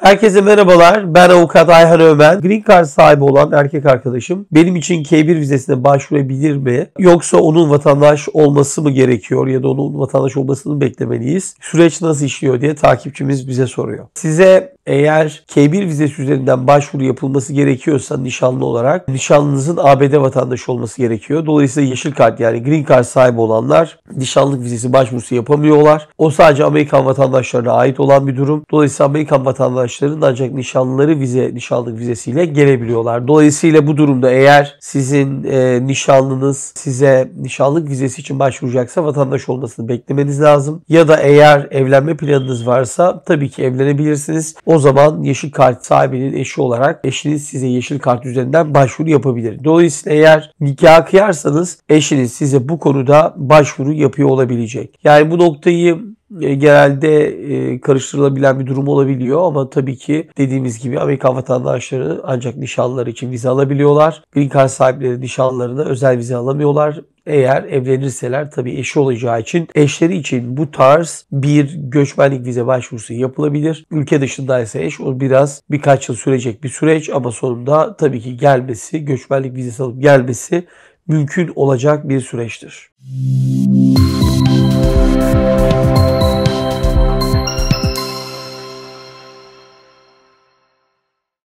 Herkese merhabalar. Ben avukat Ayhan Ömen. Green Card sahibi olan erkek arkadaşım benim için K1 vizesine başvurabilir mi? Yoksa onun vatandaş olması mı gerekiyor ya da onun vatandaş olmasını beklemeliyiz? Süreç nasıl işliyor diye takipçimiz bize soruyor. Size eğer K1 vizesi üzerinden başvuru yapılması gerekiyorsa nişanlı olarak nişanlınızın ABD vatandaşı olması gerekiyor. Dolayısıyla yeşil kart yani green card sahibi olanlar nişanlık vizesi başvurusu yapamıyorlar. O sadece Amerikan vatandaşlarına ait olan bir durum. Dolayısıyla Amerikan vatandaşlarının ancak nişanlıları vize nişanlık vizesiyle gelebiliyorlar. Dolayısıyla bu durumda eğer sizin e, nişanlınız size nişanlık vizesi için başvuracaksa vatandaş olmasını beklemeniz lazım. Ya da eğer evlenme planınız varsa tabii ki evlenebilirsiniz. O zaman yeşil kart sahibinin eşi olarak eşiniz size yeşil kart üzerinden başvuru yapabilir. Dolayısıyla eğer nikah kıyarsanız eşiniz size bu konuda başvuru yapıyor olabilecek. Yani bu noktayı e, genelde e, karıştırılabilen bir durum olabiliyor ama tabii ki dediğimiz gibi Amerika vatandaşları ancak nişanları için vize alabiliyorlar. Green Card sahipleri nişanlarına özel vize alamıyorlar. Eğer evlenirseler tabii eşi olacağı için eşleri için bu tarz bir göçmenlik vize başvurusu yapılabilir. Ülke dışında ise eş o biraz birkaç yıl sürecek bir süreç ama sonunda tabii ki gelmesi, göçmenlik vizesi alıp gelmesi mümkün olacak bir süreçtir. Müzik